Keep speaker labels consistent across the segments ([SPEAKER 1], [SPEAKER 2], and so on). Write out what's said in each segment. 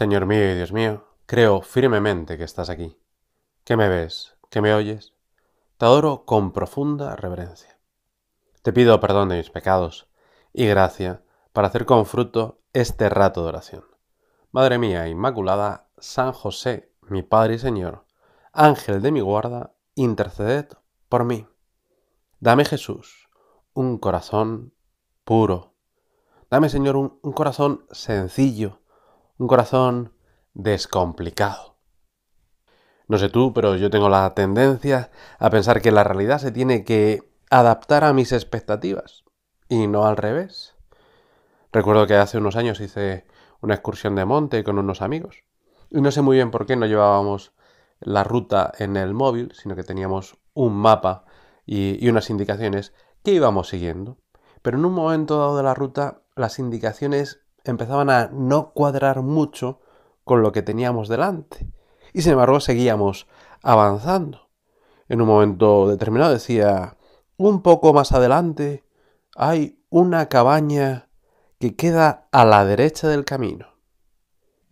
[SPEAKER 1] Señor mío y Dios mío, creo firmemente que estás aquí, que me ves, que me oyes. Te adoro con profunda reverencia. Te pido perdón de mis pecados y gracia para hacer con fruto este rato de oración. Madre mía Inmaculada, San José, mi Padre y Señor, Ángel de mi guarda, interceded por mí. Dame Jesús un corazón puro. Dame Señor un, un corazón sencillo un corazón descomplicado. No sé tú, pero yo tengo la tendencia a pensar que la realidad se tiene que adaptar a mis expectativas y no al revés. Recuerdo que hace unos años hice una excursión de monte con unos amigos y no sé muy bien por qué no llevábamos la ruta en el móvil, sino que teníamos un mapa y, y unas indicaciones que íbamos siguiendo. Pero en un momento dado de la ruta, las indicaciones empezaban a no cuadrar mucho con lo que teníamos delante. Y sin embargo seguíamos avanzando. En un momento determinado decía, un poco más adelante hay una cabaña que queda a la derecha del camino.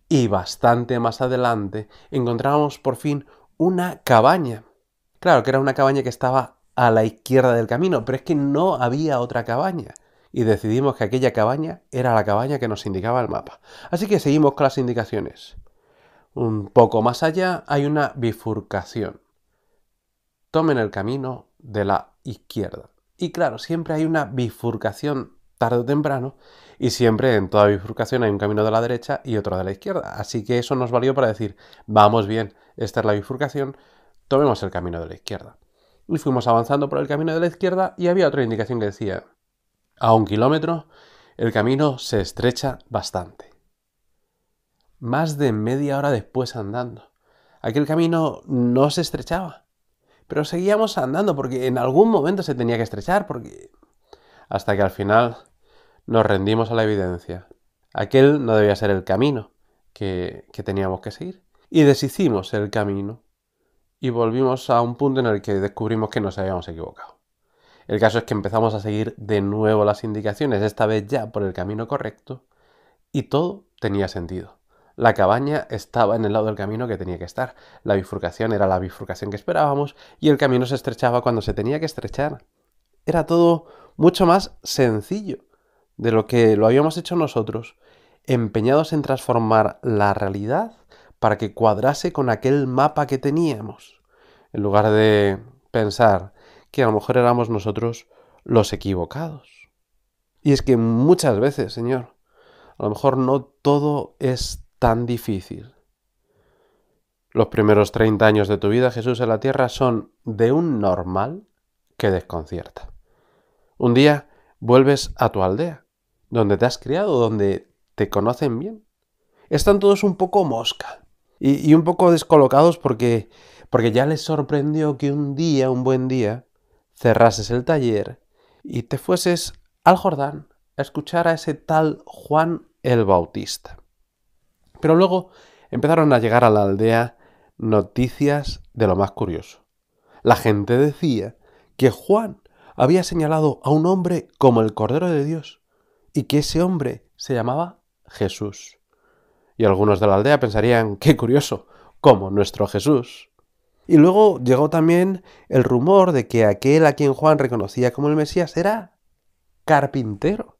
[SPEAKER 1] Y bastante más adelante encontrábamos por fin una cabaña. Claro que era una cabaña que estaba a la izquierda del camino, pero es que no había otra cabaña y decidimos que aquella cabaña era la cabaña que nos indicaba el mapa. Así que seguimos con las indicaciones. Un poco más allá hay una bifurcación. Tomen el camino de la izquierda. Y claro, siempre hay una bifurcación tarde o temprano y siempre en toda bifurcación hay un camino de la derecha y otro de la izquierda. Así que eso nos valió para decir, vamos bien, esta es la bifurcación, tomemos el camino de la izquierda. Y fuimos avanzando por el camino de la izquierda y había otra indicación que decía, a un kilómetro, el camino se estrecha bastante. Más de media hora después andando. Aquel camino no se estrechaba, pero seguíamos andando porque en algún momento se tenía que estrechar, porque... Hasta que al final nos rendimos a la evidencia. Aquel no debía ser el camino que, que teníamos que seguir. Y deshicimos el camino y volvimos a un punto en el que descubrimos que nos habíamos equivocado. El caso es que empezamos a seguir de nuevo las indicaciones, esta vez ya por el camino correcto, y todo tenía sentido. La cabaña estaba en el lado del camino que tenía que estar, la bifurcación era la bifurcación que esperábamos y el camino se estrechaba cuando se tenía que estrechar. Era todo mucho más sencillo de lo que lo habíamos hecho nosotros, empeñados en transformar la realidad para que cuadrase con aquel mapa que teníamos. En lugar de pensar, que a lo mejor éramos nosotros los equivocados. Y es que muchas veces, Señor, a lo mejor no todo es tan difícil. Los primeros 30 años de tu vida, Jesús, en la tierra son de un normal que desconcierta. Un día vuelves a tu aldea, donde te has criado, donde te conocen bien. Están todos un poco mosca y, y un poco descolocados porque, porque ya les sorprendió que un día, un buen día, cerrases el taller y te fueses al Jordán a escuchar a ese tal Juan el Bautista. Pero luego empezaron a llegar a la aldea noticias de lo más curioso. La gente decía que Juan había señalado a un hombre como el Cordero de Dios y que ese hombre se llamaba Jesús. Y algunos de la aldea pensarían, qué curioso, como nuestro Jesús. Y luego llegó también el rumor de que aquel a quien Juan reconocía como el Mesías era carpintero.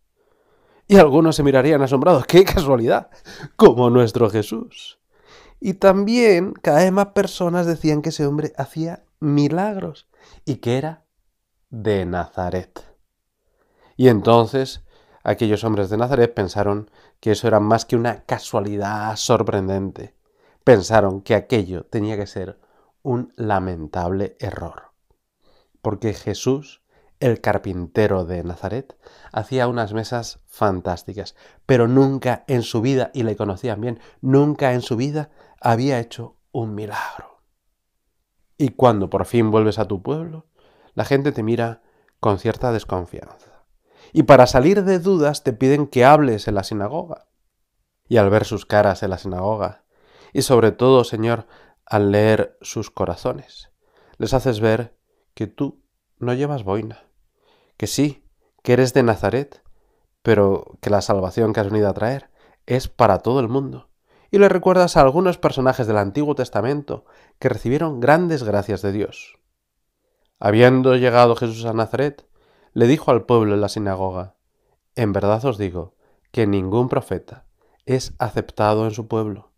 [SPEAKER 1] Y algunos se mirarían asombrados, qué casualidad, como nuestro Jesús. Y también cada vez más personas decían que ese hombre hacía milagros y que era de Nazaret. Y entonces aquellos hombres de Nazaret pensaron que eso era más que una casualidad sorprendente. Pensaron que aquello tenía que ser un lamentable error. Porque Jesús, el carpintero de Nazaret, hacía unas mesas fantásticas, pero nunca en su vida, y le conocían bien, nunca en su vida había hecho un milagro. Y cuando por fin vuelves a tu pueblo, la gente te mira con cierta desconfianza. Y para salir de dudas te piden que hables en la sinagoga. Y al ver sus caras en la sinagoga, y sobre todo, Señor, al leer sus corazones. Les haces ver que tú no llevas boina, que sí, que eres de Nazaret, pero que la salvación que has venido a traer es para todo el mundo. Y le recuerdas a algunos personajes del Antiguo Testamento que recibieron grandes gracias de Dios. Habiendo llegado Jesús a Nazaret, le dijo al pueblo en la sinagoga, En verdad os digo que ningún profeta es aceptado en su pueblo.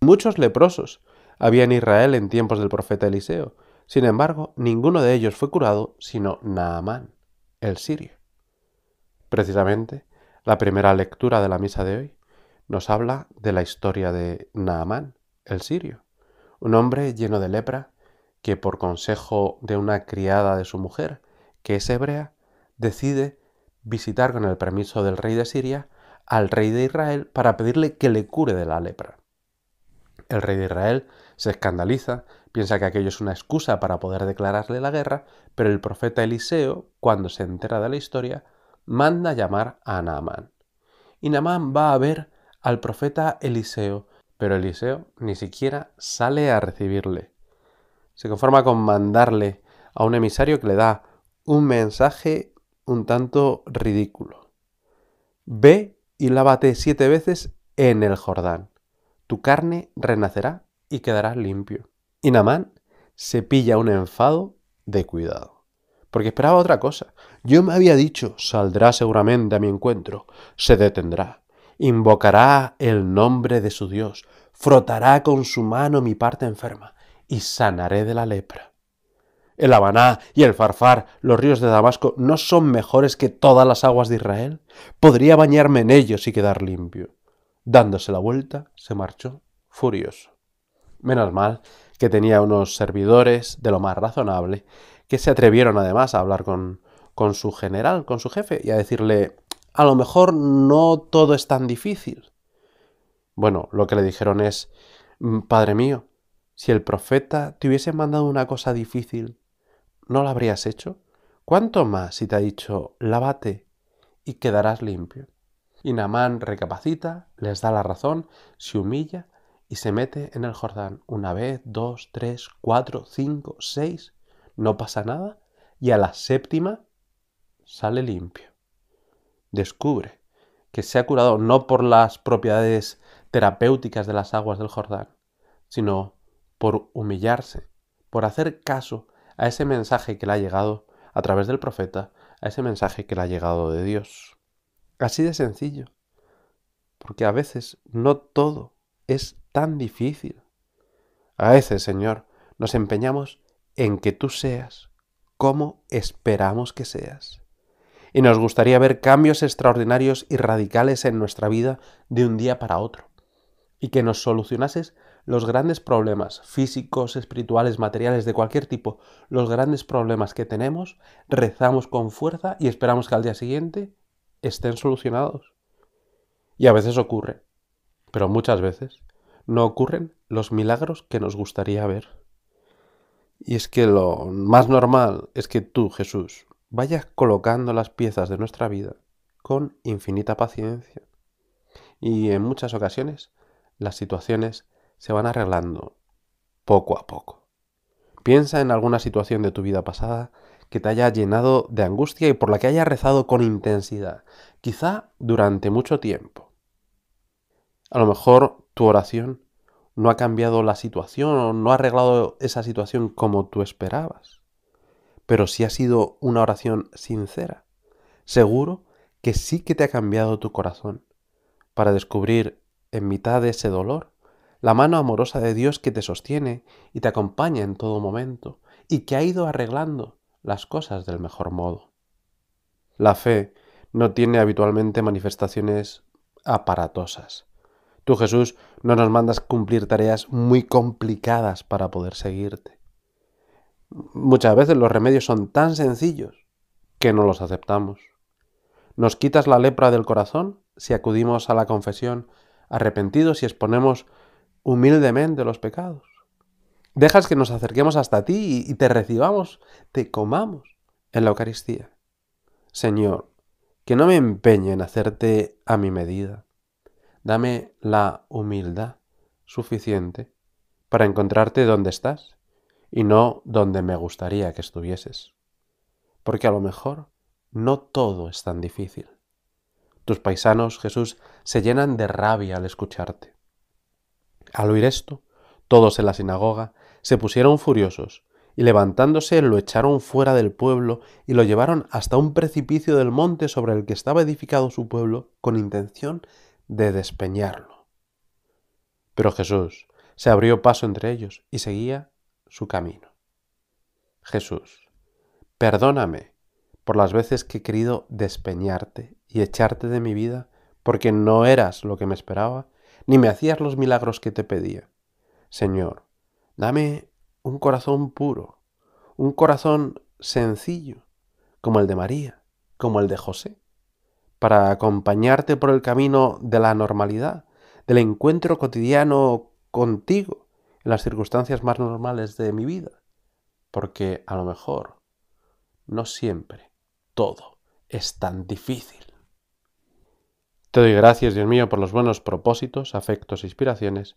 [SPEAKER 1] Muchos leprosos había en Israel en tiempos del profeta Eliseo. Sin embargo, ninguno de ellos fue curado sino Naamán, el sirio. Precisamente, la primera lectura de la misa de hoy nos habla de la historia de Naamán, el sirio, un hombre lleno de lepra que por consejo de una criada de su mujer, que es hebrea, decide visitar con el permiso del rey de Siria al rey de Israel para pedirle que le cure de la lepra. El rey de Israel se escandaliza, piensa que aquello es una excusa para poder declararle la guerra, pero el profeta Eliseo, cuando se entera de la historia, manda llamar a Naamán. Y Naamán va a ver al profeta Eliseo, pero Eliseo ni siquiera sale a recibirle. Se conforma con mandarle a un emisario que le da un mensaje un tanto ridículo. Ve y lávate siete veces en el Jordán carne renacerá y quedará limpio. Y Namán se pilla un enfado de cuidado, porque esperaba otra cosa. Yo me había dicho, saldrá seguramente a mi encuentro, se detendrá, invocará el nombre de su Dios, frotará con su mano mi parte enferma y sanaré de la lepra. El Habaná y el Farfar, los ríos de Damasco, ¿no son mejores que todas las aguas de Israel? Podría bañarme en ellos y quedar limpio. Dándose la vuelta, se marchó furioso. Menos mal que tenía unos servidores de lo más razonable, que se atrevieron además a hablar con, su general, con su jefe, y a decirle, a lo mejor no todo es tan difícil. Bueno, lo que le dijeron es, mm, Padre mío, si el profeta te hubiese mandado una cosa difícil, ¿no la habrías hecho? ¿Cuánto más si te ha dicho, lávate y quedarás limpio? Y Namán recapacita, les da la razón, se humilla y se mete en el Jordán. Una vez, dos, tres, cuatro, cinco, seis, no pasa nada. Y a la séptima sale limpio. Descubre que se ha curado no por las propiedades terapéuticas de las aguas del Jordán, sino por humillarse, por hacer caso a ese mensaje que le ha llegado a través del profeta, a ese mensaje que le ha llegado de Dios. Así de sencillo. Porque a veces no todo es tan difícil. A veces, Señor, nos empeñamos en que tú seas como esperamos que seas. Y nos gustaría ver cambios extraordinarios y radicales en nuestra vida de un día para otro. Y que nos solucionases los grandes problemas físicos, espirituales, materiales, de cualquier tipo, los grandes problemas que tenemos, rezamos con fuerza y esperamos que al día siguiente estén solucionados. Y a veces ocurre, pero muchas veces no ocurren los milagros que nos gustaría ver. Y es que lo más normal es que tú, Jesús, vayas colocando las piezas de nuestra vida con infinita paciencia. Y en muchas ocasiones las situaciones se van arreglando poco a poco. Piensa en alguna situación de tu vida pasada que te haya llenado de angustia y por la que hayas rezado con intensidad, quizá durante mucho tiempo. A lo mejor tu oración no ha cambiado la situación o no ha arreglado esa situación como tú esperabas, pero si ha sido una oración sincera, seguro que sí que te ha cambiado tu corazón para descubrir en mitad de ese dolor la mano amorosa de Dios que te sostiene y te acompaña en todo momento y que ha ido arreglando las cosas del mejor modo. La fe no tiene habitualmente manifestaciones aparatosas. Tú, Jesús, no nos mandas cumplir tareas muy complicadas para poder seguirte. Muchas veces los remedios son tan sencillos que no los aceptamos. Nos quitas la lepra del corazón si acudimos a la confesión arrepentidos y exponemos humildemente los pecados. Dejas que nos acerquemos hasta ti y te recibamos, te comamos en la Eucaristía. Señor, que no me empeñe en hacerte a mi medida. Dame la humildad suficiente para encontrarte donde estás y no donde me gustaría que estuvieses. Porque a lo mejor no todo es tan difícil. Tus paisanos, Jesús, se llenan de rabia al escucharte. Al oír esto, todos en la sinagoga se pusieron furiosos, y levantándose lo echaron fuera del pueblo y lo llevaron hasta un precipicio del monte sobre el que estaba edificado su pueblo con intención de despeñarlo. Pero Jesús se abrió paso entre ellos y seguía su camino. Jesús, perdóname por las veces que he querido despeñarte y echarte de mi vida porque no eras lo que me esperaba, ni me hacías los milagros que te pedía. Señor, Dame un corazón puro, un corazón sencillo, como el de María, como el de José, para acompañarte por el camino de la normalidad, del encuentro cotidiano contigo, en las circunstancias más normales de mi vida. Porque a lo mejor no siempre todo es tan difícil. Te doy gracias, Dios mío, por los buenos propósitos, afectos e inspiraciones